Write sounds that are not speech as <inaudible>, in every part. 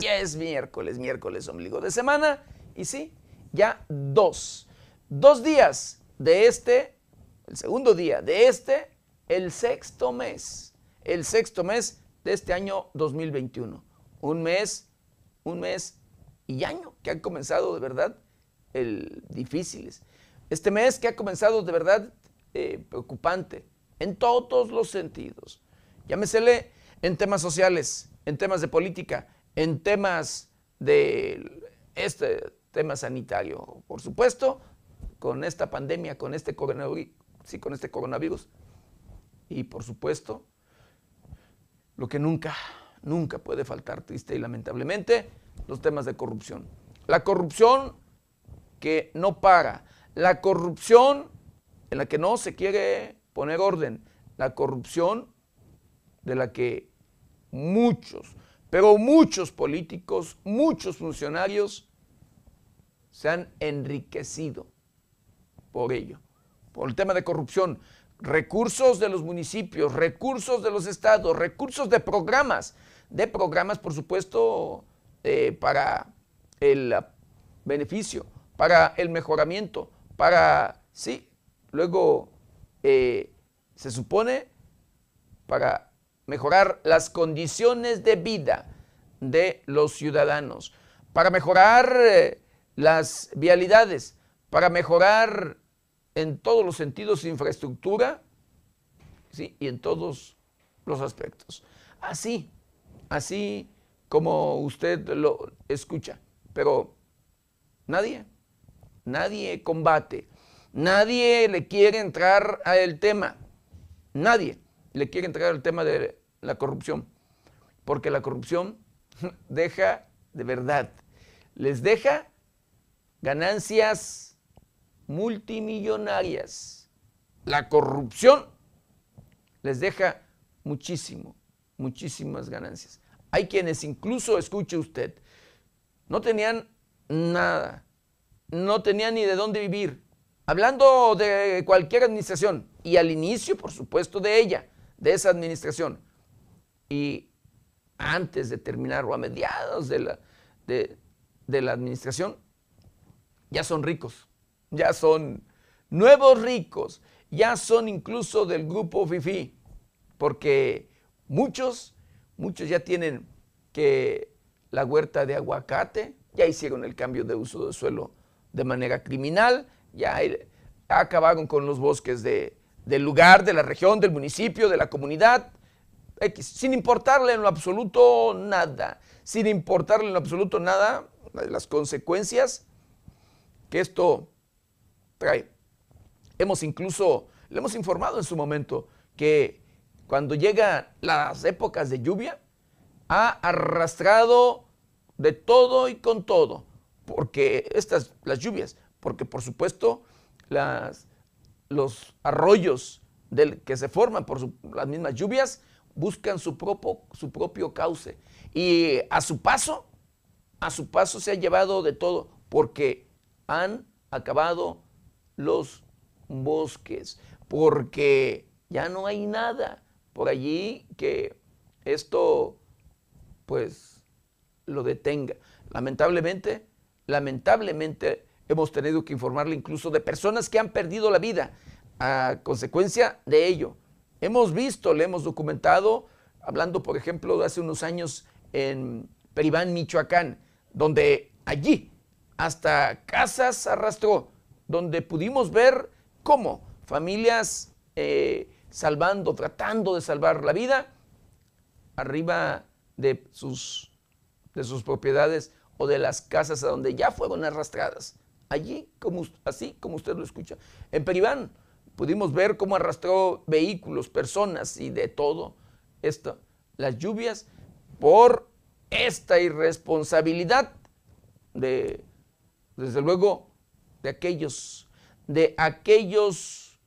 Ya es miércoles, miércoles ombligo de semana. Y sí, ya dos. Dos días de este, el segundo día de este, el sexto mes. El sexto mes de este año 2021. Un mes, un mes y año que han comenzado de verdad el, difíciles. Este mes que ha comenzado de verdad eh, preocupante en todos los sentidos. Llámesele en temas sociales, en temas de política, en temas de este tema sanitario. Por supuesto, con esta pandemia, con este coronavirus, sí, con este coronavirus. Y por supuesto, lo que nunca, nunca puede faltar, triste y lamentablemente, los temas de corrupción. La corrupción que no para, la corrupción en la que no se quiere poner orden, la corrupción de la que muchos, pero muchos políticos, muchos funcionarios se han enriquecido por ello, por el tema de corrupción. Recursos de los municipios, recursos de los estados, recursos de programas, de programas, por supuesto, eh, para el beneficio, para el mejoramiento, para, sí, luego eh, se supone para mejorar las condiciones de vida de los ciudadanos, para mejorar eh, las vialidades, para mejorar en todos los sentidos infraestructura ¿sí? y en todos los aspectos. Así, así como usted lo escucha, pero nadie, nadie combate, nadie le quiere entrar al tema, nadie le quiere entrar al tema de la corrupción, porque la corrupción <laughs> deja de verdad, les deja ganancias multimillonarias. La corrupción les deja muchísimo, muchísimas ganancias. Hay quienes incluso, escuche usted, no tenían nada, no tenían ni de dónde vivir. Hablando de cualquier administración, y al inicio, por supuesto, de ella, de esa administración, y antes de terminar o a mediados de la, de, la administración, ya son ricos, ya son nuevos ricos, ya son incluso del grupo FIFI, porque muchos, muchos ya tienen que la huerta de aguacate, ya hicieron el cambio de uso de suelo de manera criminal, ya acabaron con los bosques del lugar, de la región, del municipio, de la comunidad, sin importarle en lo absoluto nada, sin importarle en lo absoluto nada las consecuencias que esto trae. Hemos incluso, le hemos informado en su momento que cuando llegan las épocas de lluvia, ha arrastrado de todo y con todo, porque estas, las lluvias, porque por supuesto los arroyos del, que se forman por las mismas lluvias buscan su, propio su propio cauce. Y a su paso, a su paso se ha llevado de todo, porque han acabado los bosques, porque ya no hay nada por allí que esto, pues, lo detenga. Lamentablemente, lamentablemente hemos tenido que informarle incluso de personas que han perdido la vida a consecuencia de ello. Hemos visto, le hemos documentado, hablando por ejemplo de hace unos años en Peribán, Michoacán, donde allí hasta casas arrastró, donde pudimos ver cómo familias eh, salvando, tratando de salvar la vida arriba de sus, de sus propiedades o de las casas a donde ya fueron arrastradas. Allí, así como usted lo escucha. En Peribán, Pudimos ver cómo arrastró vehículos, personas y de todo esto. Las lluvias por esta irresponsabilidad de, desde luego, de aquellos, de aquellos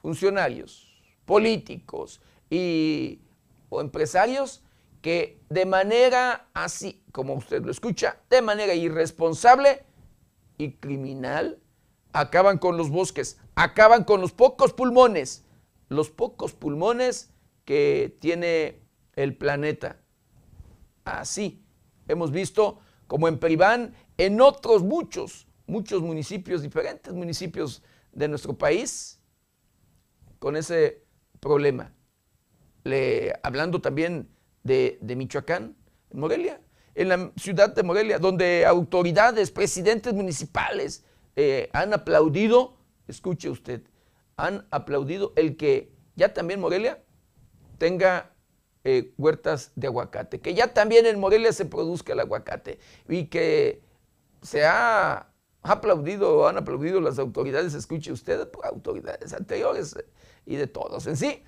funcionarios, políticos y o empresarios que de manera así, como usted lo escucha, de manera irresponsable y criminal, acaban con los bosques, acaban con los pocos pulmones, los pocos pulmones que tiene el planeta. Así hemos visto como en Peribán, en otros muchos, muchos municipios, diferentes municipios de nuestro país, con ese problema. Le, hablando también de, Michoacán, en Morelia, en la ciudad de Morelia, donde autoridades, presidentes municipales eh, han aplaudido escuche usted, han aplaudido el que ya también Morelia tenga eh, huertas de aguacate, que ya también en Morelia se produzca el aguacate y que se ha aplaudido han aplaudido las autoridades, escuche usted, autoridades anteriores eh, y de todos en sí,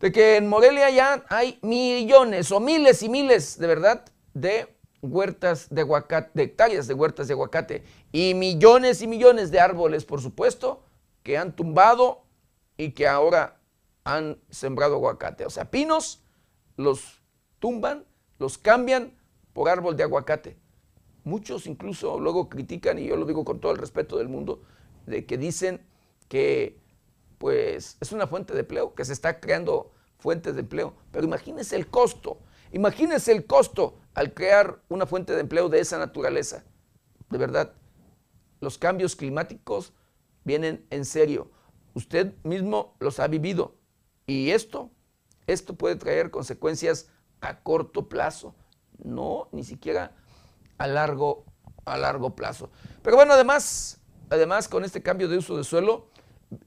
de que en Morelia ya hay millones o miles y miles, de verdad, de huertas de aguacate, hectáreas de huertas de aguacate y millones y millones de árboles, por supuesto, que han tumbado y que ahora han sembrado aguacate. O sea, pinos los tumban, los cambian por árbol de aguacate. Muchos incluso luego critican, y yo lo digo con todo el respeto del mundo, de que dicen que pues es una fuente de empleo, que se está creando fuentes de empleo. Pero imagínense el costo, imagínense el costo al crear una fuente de empleo de esa naturaleza. De verdad, los cambios climáticos vienen en serio. Usted mismo los ha vivido y esto, esto puede traer consecuencias a corto plazo, no ni siquiera a largo, a largo plazo. Pero bueno, además, además con este cambio de uso de suelo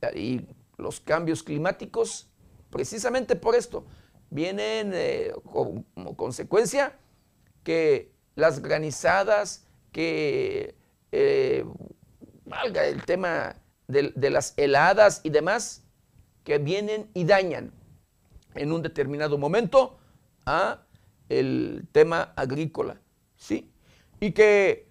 eh, y los cambios climáticos, precisamente por esto, vienen eh, como consecuencia que las granizadas, que eh, valga el tema de, de las heladas y demás, que vienen y dañan en un determinado momento a el tema agrícola, ¿sí? Y que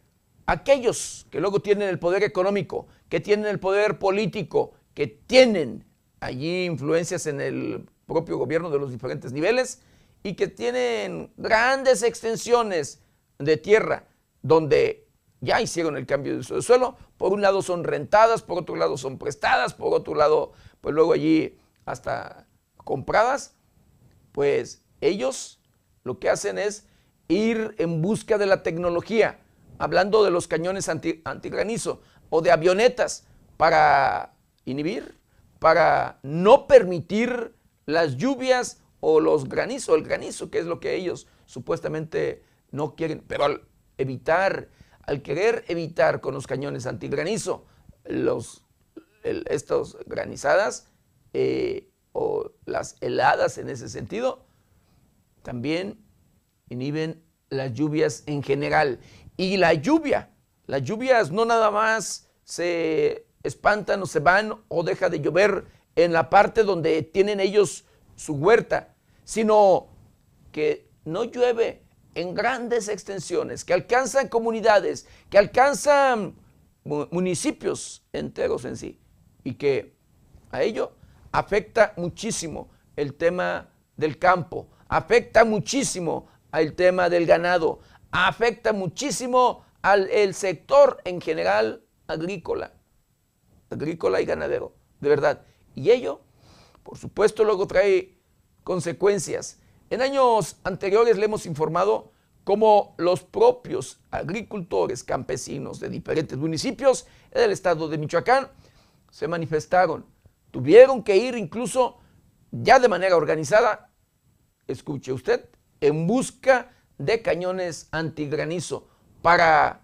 aquellos que luego tienen el poder económico, que tienen el poder político, que tienen allí influencias en el propio gobierno de los diferentes niveles, y que tienen grandes extensiones de tierra donde ya hicieron el cambio de uso suelo. Por un lado son rentadas, por otro lado son prestadas, por otro lado, pues luego allí hasta compradas. Pues ellos lo que hacen es ir en busca de la tecnología, hablando de los cañones anti, antigranizo o de avionetas para inhibir, para no permitir las lluvias o los granizos, el granizo, que es lo que ellos supuestamente no quieren, pero al evitar, al querer evitar con los cañones antigranizo los, estas granizadas eh, o las heladas en ese sentido, también inhiben las lluvias en general. Y la lluvia, las lluvias no nada más se espantan o se van o deja de llover en la parte donde tienen ellos su huerta, sino que no llueve en grandes extensiones, que alcanzan comunidades, que alcanzan municipios enteros en sí, y que a ello afecta muchísimo el tema del campo, afecta muchísimo al tema del ganado, afecta muchísimo al sector en general agrícola, agrícola y ganadero, de verdad. Y ello, por supuesto, luego trae consecuencias. En años anteriores le hemos informado cómo los propios agricultores campesinos de diferentes municipios del estado de Michoacán se manifestaron. Tuvieron que ir incluso ya de manera organizada, escuche usted, en busca de cañones antigranizo para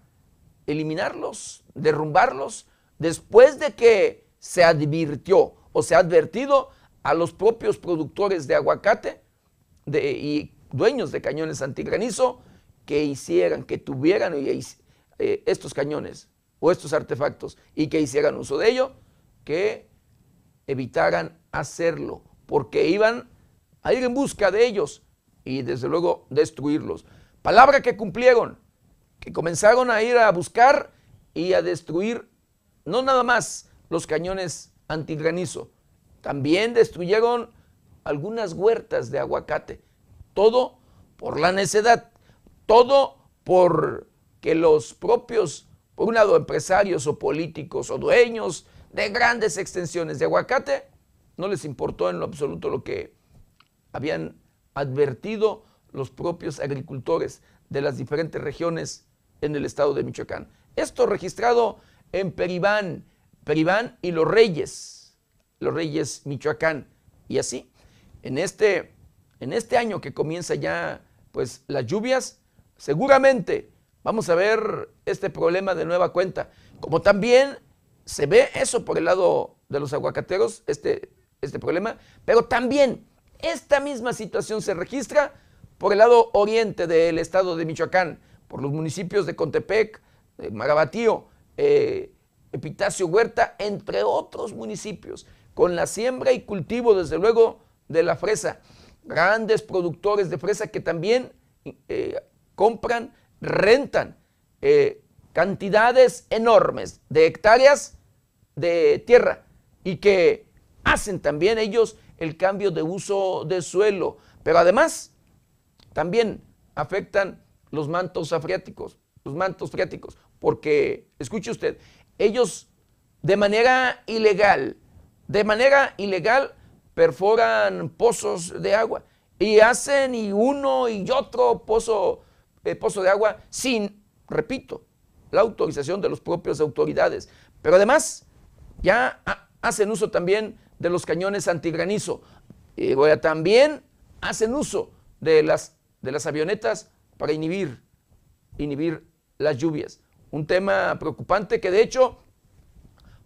eliminarlos, derrumbarlos, después de que se advirtió o se ha advertido a los propios productores de aguacate y dueños de cañones antigranizo que hicieran, que tuvieran eh, estos cañones o estos artefactos y que hicieran uso de ello, que evitaran hacerlo, porque iban a ir en busca de ellos y desde luego destruirlos. Palabra que cumplieron, que comenzaron a ir a buscar y a destruir no nada más los cañones antigranizo, también destruyeron algunas huertas de aguacate. Todo por la necedad. Todo por que los propios, por un lado, empresarios o políticos o dueños de grandes extensiones de aguacate, no les importó en lo absoluto lo que habían advertido los propios agricultores de las diferentes regiones en el estado de Michoacán. Esto registrado en Peribán, Peribán y los Reyes, los Reyes, Michoacán. Y así, en este, en este año que comienza ya pues las lluvias, seguramente vamos a ver este problema de nueva cuenta. Como también se ve eso por el lado de los aguacateros, este, este problema, pero también esta misma situación se registra por el lado oriente del estado de Michoacán, por los municipios de Contepec, Marabatío, eh, Epitacio Huerta, entre otros municipios con la siembra y cultivo, desde luego, de la fresa. Grandes productores de fresa que también eh, compran, rentan eh, cantidades enormes de hectáreas de tierra y que hacen también ellos el cambio de uso de suelo. Pero además, también afectan los mantos afriáticos, los mantos freáticos, porque, escuche usted, ellos de manera ilegal de manera ilegal perforan pozos de agua y hacen uno y otro pozo, eh, pozo de agua sin, repito, la autorización de las propias autoridades. Pero además ya hacen uso también de los cañones antigranizo. Y también hacen uso de las, de las avionetas para inhibir, inhibir las lluvias. Un tema preocupante que de hecho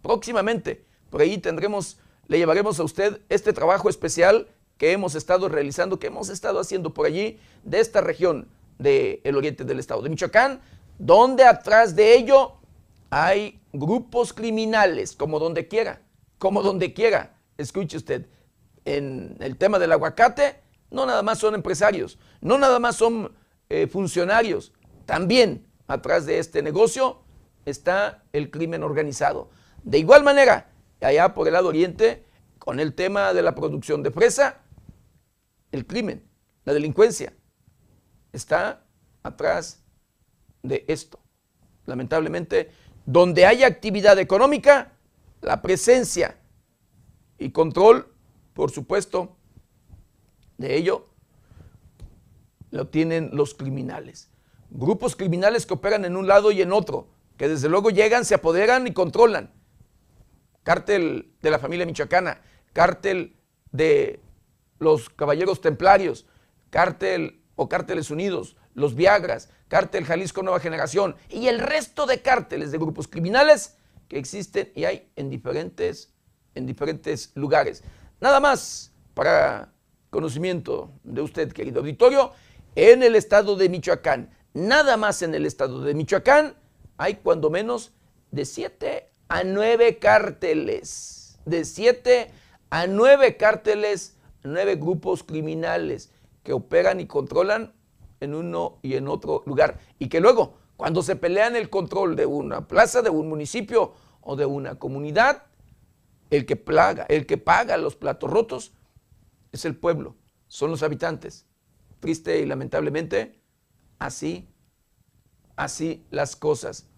próximamente por ahí tendremos, le llevaremos a usted este trabajo especial que hemos estado realizando, que hemos estado haciendo por allí de esta región del oriente del estado de Michoacán, donde atrás de ello hay grupos criminales, como donde quiera, como donde quiera. Escuche usted, en el tema del aguacate, no nada más son empresarios, no nada más son eh, funcionarios, también atrás de este negocio está el crimen organizado. De igual manera, allá por el lado oriente, con el tema de la producción de fresa, el crimen, la delincuencia, está atrás de esto. Lamentablemente, donde hay actividad económica, la presencia y control, por supuesto, de ello lo tienen los criminales. Grupos criminales que operan en un lado y en otro, que desde luego llegan, se apoderan y controlan cártel de la familia michoacana, cártel de los caballeros templarios, cártel o cárteles unidos, los Viagras, cártel Jalisco Nueva Generación y el resto de cárteles de grupos criminales que existen y hay en diferentes, en diferentes lugares. Nada más para conocimiento de usted, querido auditorio, en el estado de Michoacán, nada más en el estado de Michoacán, hay cuando menos de siete a nueve cárteles, de siete a nueve cárteles, nueve grupos criminales que operan y controlan en uno y en otro lugar. Y que luego, cuando se pelean el control de una plaza, de un municipio o de una comunidad, el que plaga, el que paga los platos rotos es el pueblo, son los habitantes. Triste y lamentablemente, así, así las cosas.